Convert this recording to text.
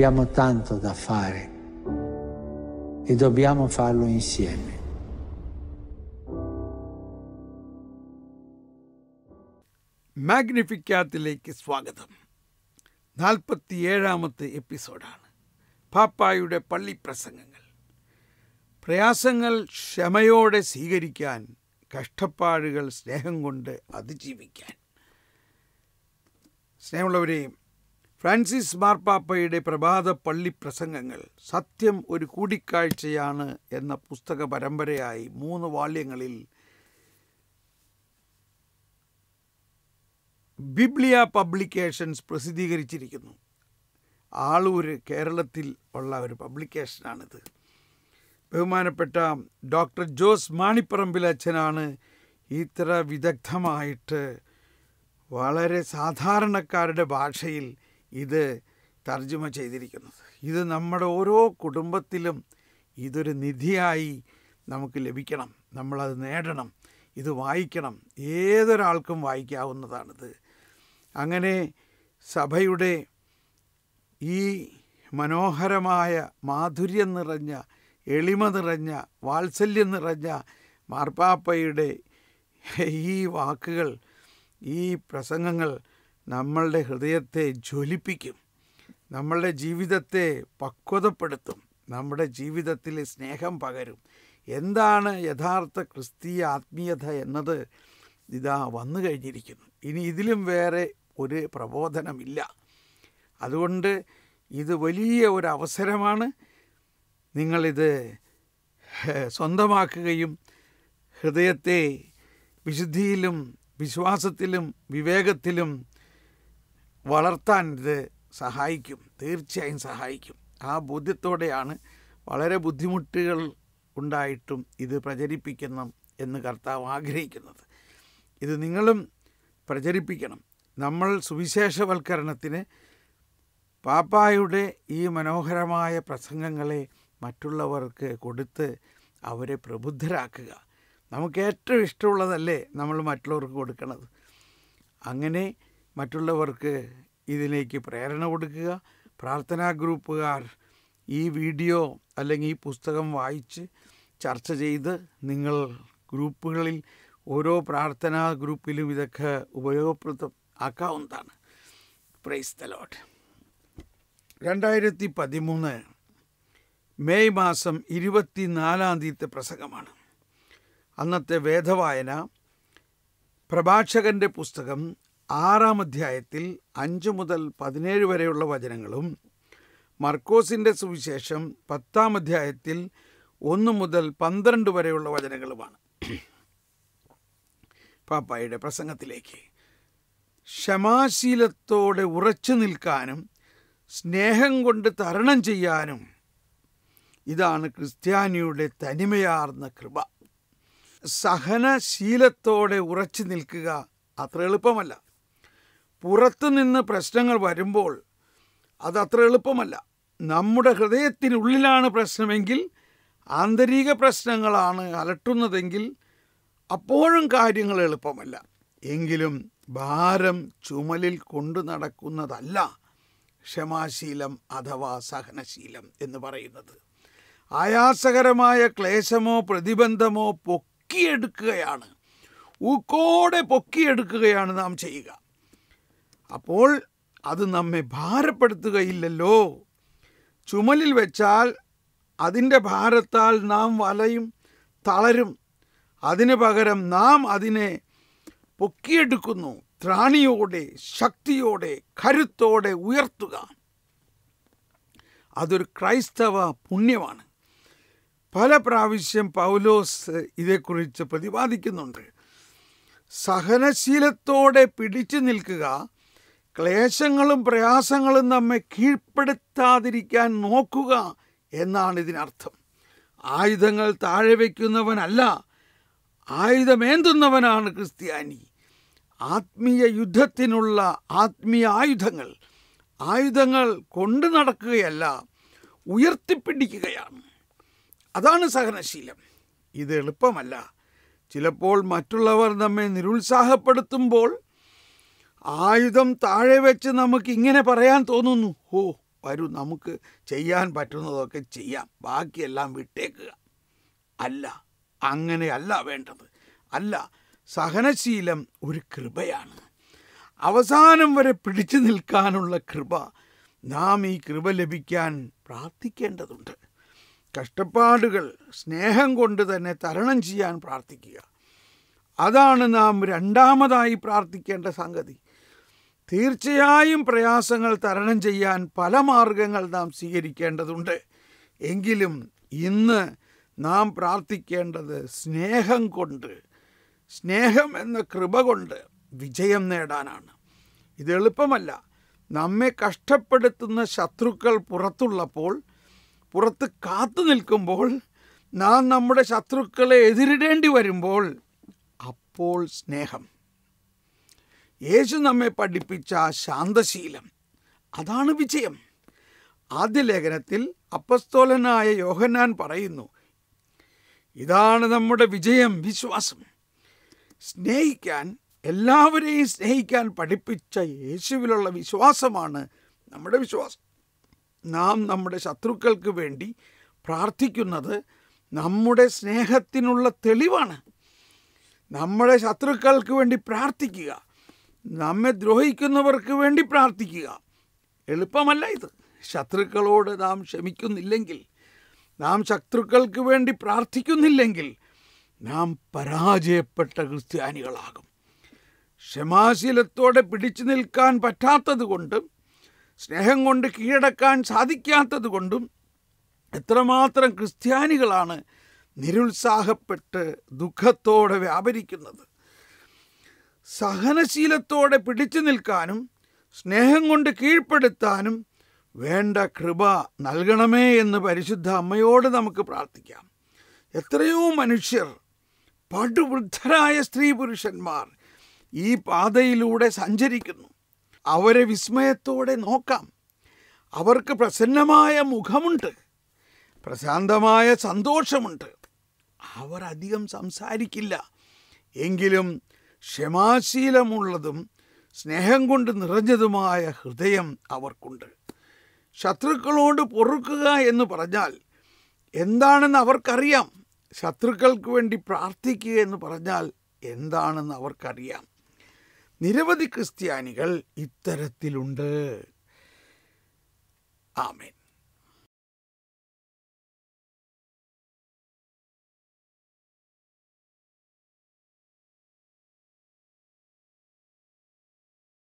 Abbiamo tanto da fare e dobbiamo farlo insieme. മാഗ്നിഫിക്കാത്തിലേക്ക് സ്വാഗതം നാൽപ്പത്തിയേഴാമത്തെ എപ്പിസോഡാണ് പാപ്പായുടെ പള്ളി പ്രസംഗങ്ങൾ പ്രയാസങ്ങൾ ക്ഷമയോടെ സ്വീകരിക്കാൻ കഷ്ടപ്പാടുകൾ സ്നേഹം കൊണ്ട് അതിജീവിക്കാൻ സ്നേഹമുള്ളവരെയും ഫ്രാൻസിസ് മാർപ്പാപ്പയുടെ പ്രഭാത പള്ളി പ്രസംഗങ്ങൾ സത്യം ഒരു കൂടിക്കാഴ്ചയാണ് എന്ന പുസ്തക പരമ്പരയായി മൂന്ന് വാള്യങ്ങളിൽ ബിബ്ലിയ പബ്ലിക്കേഷൻസ് പ്രസിദ്ധീകരിച്ചിരിക്കുന്നു ആളൂര് കേരളത്തിൽ ഉള്ള ഒരു പബ്ലിക്കേഷനാണിത് ബഹുമാനപ്പെട്ട ഡോക്ടർ ജോസ് മാണിപ്പറമ്പിൽ അച്ഛനാണ് ഇത്ര വിദഗ്ധമായിട്ട് വളരെ സാധാരണക്കാരുടെ ഭാഷയിൽ ഇത് തർജ്ജമ ചെയ്തിരിക്കുന്നത് ഇത് നമ്മുടെ ഓരോ കുടുംബത്തിലും ഇതൊരു നിധിയായി നമുക്ക് ലഭിക്കണം നമ്മളത് നേടണം ഇത് വായിക്കണം ഏതൊരാൾക്കും വായിക്കാവുന്നതാണിത് അങ്ങനെ സഭയുടെ ഈ മനോഹരമായ മാധുര്യം നിറഞ്ഞ എളിമ നിറഞ്ഞ വാത്സല്യം നിറഞ്ഞ മാർപ്പാപ്പയുടെ ഈ വാക്കുകൾ ഈ പ്രസംഗങ്ങൾ നമ്മളുടെ ഹൃദയത്തെ ജ്വലിപ്പിക്കും നമ്മളുടെ ജീവിതത്തെ പക്വതപ്പെടുത്തും നമ്മുടെ ജീവിതത്തിൽ സ്നേഹം പകരും എന്താണ് യഥാർത്ഥ ക്രിസ്തീയ ആത്മീയത എന്നത് ഇതാ വന്നു കഴിഞ്ഞിരിക്കുന്നു ഇനി ഇതിലും വേറെ ഒരു പ്രബോധനമില്ല അതുകൊണ്ട് ഇത് വലിയ ഒരു അവസരമാണ് നിങ്ങളിത് സ്വന്തമാക്കുകയും ഹൃദയത്തെ വിശുദ്ധിയിലും വിശ്വാസത്തിലും വിവേകത്തിലും വളർത്താൻ ഇത് സഹായിക്കും തീർച്ചയായും സഹായിക്കും ആ ബോധ്യത്തോടെയാണ് വളരെ ബുദ്ധിമുട്ടുകൾ ഉണ്ടായിട്ടും ഇത് പ്രചരിപ്പിക്കണം എന്ന് കർത്താവ് ആഗ്രഹിക്കുന്നത് ഇത് നിങ്ങളും പ്രചരിപ്പിക്കണം നമ്മൾ സുവിശേഷവൽക്കരണത്തിന് പാപ്പായുടെ ഈ മനോഹരമായ പ്രസംഗങ്ങളെ മറ്റുള്ളവർക്ക് കൊടുത്ത് അവരെ പ്രബുദ്ധരാക്കുക നമുക്ക് ഏറ്റവും ഇഷ്ടമുള്ളതല്ലേ നമ്മൾ മറ്റുള്ളവർക്ക് കൊടുക്കുന്നത് അങ്ങനെ മറ്റുള്ളവർക്ക് ഇതിലേക്ക് പ്രേരണ കൊടുക്കുക പ്രാർത്ഥനാ ഗ്രൂപ്പുകാർ ഈ വീഡിയോ അല്ലെങ്കിൽ ഈ പുസ്തകം വായിച്ച് ചർച്ച ചെയ്ത് നിങ്ങൾ ഗ്രൂപ്പുകളിൽ ഓരോ പ്രാർത്ഥനാ ഗ്രൂപ്പിലും ഇതൊക്കെ ഉപയോഗപ്രദം ആക്കാവുന്നതാണ് പ്രൈസ് തലോട്ട് രണ്ടായിരത്തി പതിമൂന്ന് മെയ് മാസം നാലാം തീയതി പ്രസംഗമാണ് അന്നത്തെ വേദവായന പ്രഭാഷകൻ്റെ പുസ്തകം ആറാം അധ്യായത്തിൽ അഞ്ച് മുതൽ പതിനേഴ് വരെയുള്ള വചനങ്ങളും മർക്കോസിൻ്റെ സുവിശേഷം പത്താം അധ്യായത്തിൽ ഒന്ന് മുതൽ പന്ത്രണ്ട് വരെയുള്ള വചനങ്ങളുമാണ് പാപ്പായുടെ പ്രസംഗത്തിലേക്ക് ക്ഷമാശീലത്തോടെ ഉറച്ചു നിൽക്കാനും സ്നേഹം കൊണ്ട് തരണം ചെയ്യാനും ഇതാണ് ക്രിസ്ത്യാനിയുടെ തനിമയാർന്ന കൃപ സഹനശീലത്തോടെ ഉറച്ചു നിൽക്കുക അത്ര എളുപ്പമല്ല പുറത്തുനിന്ന് പ്രശ്നങ്ങൾ വരുമ്പോൾ അതത്ര എളുപ്പമല്ല നമ്മുടെ ഹൃദയത്തിനുള്ളിലാണ് പ്രശ്നമെങ്കിൽ ആന്തരിക പ്രശ്നങ്ങളാണ് അലട്ടുന്നതെങ്കിൽ അപ്പോഴും കാര്യങ്ങൾ എളുപ്പമല്ല എങ്കിലും ഭാരം ചുമലിൽ കൊണ്ടു നടക്കുന്നതല്ല ക്ഷമാശീലം അഥവാ സഹനശീലം എന്ന് പറയുന്നത് ആയാസകരമായ ക്ലേശമോ പ്രതിബന്ധമോ പൊക്കിയെടുക്കുകയാണ് ഊക്കോടെ പൊക്കിയെടുക്കുകയാണ് നാം ചെയ്യുക അപ്പോൾ അത് നമ്മെ ഭാരപ്പെടുത്തുകയില്ലല്ലോ ചുമലിൽ വെച്ചാൽ അതിൻ്റെ ഭാരത്താൽ നാം വലയും തളരും അതിന് പകരം നാം അതിനെ പൊക്കിയെടുക്കുന്നു ത്രാണിയോടെ ശക്തിയോടെ കരുത്തോടെ ഉയർത്തുക അതൊരു ക്രൈസ്തവ പുണ്യമാണ് പല പ്രാവശ്യം പൗലോസ് ഇതേക്കുറിച്ച് പ്രതിപാദിക്കുന്നുണ്ട് സഹനശീലത്തോടെ പിടിച്ചു നിൽക്കുക ക്ലേശങ്ങളും പ്രയാസങ്ങളും നമ്മെ കീഴ്പ്പെടുത്താതിരിക്കാൻ നോക്കുക എന്നാണ് ഇതിനർത്ഥം ആയുധങ്ങൾ താഴെ വയ്ക്കുന്നവനല്ല ആയുധമേന്തുന്നവനാണ് ക്രിസ്ത്യാനി ആത്മീയ യുദ്ധത്തിനുള്ള ആത്മീയ ആയുധങ്ങൾ ആയുധങ്ങൾ കൊണ്ടു നടക്കുകയല്ല ഉയർത്തിപ്പിടിക്കുകയാണ് അതാണ് സഹനശീലം ഇത് എളുപ്പമല്ല ചിലപ്പോൾ മറ്റുള്ളവർ നമ്മെ നിരുത്സാഹപ്പെടുത്തുമ്പോൾ ആയുധം താഴെ വെച്ച് നമുക്ക് ഇങ്ങനെ പറയാൻ തോന്നുന്നു ഓ വരൂ നമുക്ക് ചെയ്യാൻ പറ്റുന്നതൊക്കെ ചെയ്യാം ബാക്കിയെല്ലാം വിട്ടേക്കുക അല്ല അങ്ങനെയല്ല വേണ്ടത് അല്ല സഹനശീലം ഒരു കൃപയാണ് അവസാനം വരെ പിടിച്ചു നിൽക്കാനുള്ള കൃപ നാം ഈ കൃപ ലഭിക്കാൻ പ്രാർത്ഥിക്കേണ്ടതുണ്ട് കഷ്ടപ്പാടുകൾ സ്നേഹം കൊണ്ട് തന്നെ തരണം ചെയ്യാൻ പ്രാർത്ഥിക്കുക അതാണ് നാം രണ്ടാമതായി പ്രാർത്ഥിക്കേണ്ട സംഗതി തീർച്ചയായും പ്രയാസങ്ങൾ തരണം ചെയ്യാൻ പല മാർഗങ്ങൾ നാം സ്വീകരിക്കേണ്ടതുണ്ട് എങ്കിലും ഇന്ന് നാം പ്രാർത്ഥിക്കേണ്ടത് സ്നേഹം കൊണ്ട് സ്നേഹം എന്ന കൃപ കൊണ്ട് വിജയം നേടാനാണ് ഇത് എളുപ്പമല്ല നമ്മെ കഷ്ടപ്പെടുത്തുന്ന ശത്രുക്കൾ പുറത്തുള്ളപ്പോൾ പുറത്ത് കാത്തു നിൽക്കുമ്പോൾ നാം നമ്മുടെ ശത്രുക്കളെ എതിരിടേണ്ടി വരുമ്പോൾ അപ്പോൾ സ്നേഹം യേശു നമ്മെ പഠിപ്പിച്ച ശാന്തശീലം അതാണ് വിജയം ആദ്യ ലേഖനത്തിൽ അപ്പസ്തോലനായ യോഹന്നാൻ പറയുന്നു ഇതാണ് നമ്മുടെ വിജയം വിശ്വാസം സ്നേഹിക്കാൻ എല്ലാവരെയും സ്നേഹിക്കാൻ പഠിപ്പിച്ച യേശുവിലുള്ള വിശ്വാസമാണ് നമ്മുടെ വിശ്വാസം നാം നമ്മുടെ ശത്രുക്കൾക്ക് വേണ്ടി പ്രാർത്ഥിക്കുന്നത് നമ്മുടെ സ്നേഹത്തിനുള്ള തെളിവാണ് നമ്മുടെ ശത്രുക്കൾക്ക് വേണ്ടി പ്രാർത്ഥിക്കുക നമ്മെ ദ്രോഹിക്കുന്നവർക്ക് വേണ്ടി പ്രാർത്ഥിക്കുക എളുപ്പമല്ല ഇത് ശത്രുക്കളോട് നാം ക്ഷമിക്കുന്നില്ലെങ്കിൽ നാം ശത്രുക്കൾക്ക് വേണ്ടി പ്രാർത്ഥിക്കുന്നില്ലെങ്കിൽ നാം പരാജയപ്പെട്ട ക്രിസ്ത്യാനികളാകും ക്ഷമാശീലത്തോടെ പിടിച്ചു നിൽക്കാൻ പറ്റാത്തതുകൊണ്ടും സ്നേഹം കൊണ്ട് കീഴടക്കാൻ സാധിക്കാത്തതുകൊണ്ടും എത്രമാത്രം ക്രിസ്ത്യാനികളാണ് നിരുത്സാഹപ്പെട്ട് ദുഃഖത്തോടെ വ്യാപരിക്കുന്നത് സഹനശീലത്തോടെ പിടിച്ചു നിൽക്കാനും സ്നേഹം കൊണ്ട് കീഴ്പ്പെടുത്താനും വേണ്ട കൃപ നൽകണമേ എന്ന് പരിശുദ്ധ അമ്മയോട് നമുക്ക് പ്രാർത്ഥിക്കാം എത്രയോ മനുഷ്യർ പടുവൃദ്ധരായ സ്ത്രീ പുരുഷന്മാർ ഈ പാതയിലൂടെ സഞ്ചരിക്കുന്നു അവരെ വിസ്മയത്തോടെ നോക്കാം അവർക്ക് പ്രസന്നമായ മുഖമുണ്ട് പ്രശാന്തമായ സന്തോഷമുണ്ട് അവർ അധികം സംസാരിക്കില്ല എങ്കിലും ക്ഷമാശീലമുള്ളതും സ്നേഹം കൊണ്ട് നിറഞ്ഞതുമായ ഹൃദയം അവർക്കുണ്ട് ശത്രുക്കളോട് പൊറുക്കുക എന്ന് പറഞ്ഞാൽ എന്താണെന്ന് അവർക്കറിയാം ശത്രുക്കൾക്ക് വേണ്ടി പ്രാർത്ഥിക്കുക എന്ന് പറഞ്ഞാൽ എന്താണെന്ന് അവർക്കറിയാം നിരവധി ക്രിസ്ത്യാനികൾ ഇത്തരത്തിലുണ്ട് ആമേൻ